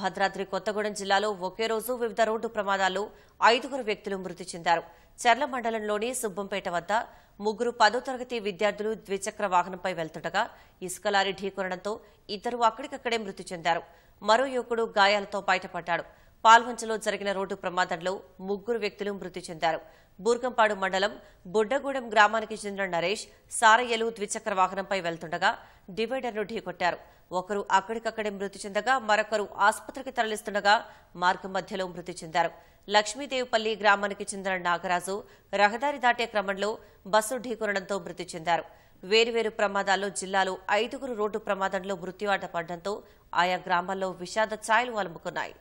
భద్రాద్రి కొత్తగూడెం జిల్లాలో ఒకే రోజు వివిధ రోడ్డు ప్రమాదాల్లో ఐదుగురు వ్యక్తులు మృతి చెందారు చర్ల మండలంలోని సుబ్బంపేట వద్ద ముగ్గురు పదో తరగతి విద్యార్థులు ద్విచక్ర వాహనంపై వెళ్తుండగా ఇసుక లారీ ఢీకొనడంతో ఇద్దరు అక్కడికక్కడే మృతి చెందారు మరో యువకుడు గాయాలతో బయటపడ్డాడు పాల్వంచలో జరిగిన రోడ్డు ప్రమాదంలో ముగ్గురు వ్యక్తులు మృతి చెందారు బూర్గంపాడు మండలం బుడ్డగూడెం గ్రామానికి చెందిన నరేష్ సారయ్యలు ద్విచక్ర వాహనంపై వెళ్తుండగా డివైడర్ను ఢీకొట్టారు ఒకరు అక్కడికక్కడే మృతి చెందగా మరొకరు ఆసుపత్రికి తరలిస్తుండగా మార్గం మధ్యలో మృతి చెందారు లక్ష్మీదేవిపల్లి గ్రామానికి చెందిన నాగరాజు రహదారి దాటే క్రమంలో బస్సు ఢీకొనడంతో మృతి చెందారు వేరువేరు ప్రమాదాల్లో జిల్లాలో ఐదుగురు రోడ్డు ప్రమాదంలో మృత్యువాట పడడంతో ఆయా గ్రామాల్లో విషాద ఛాయలు అలుముకున్నాయి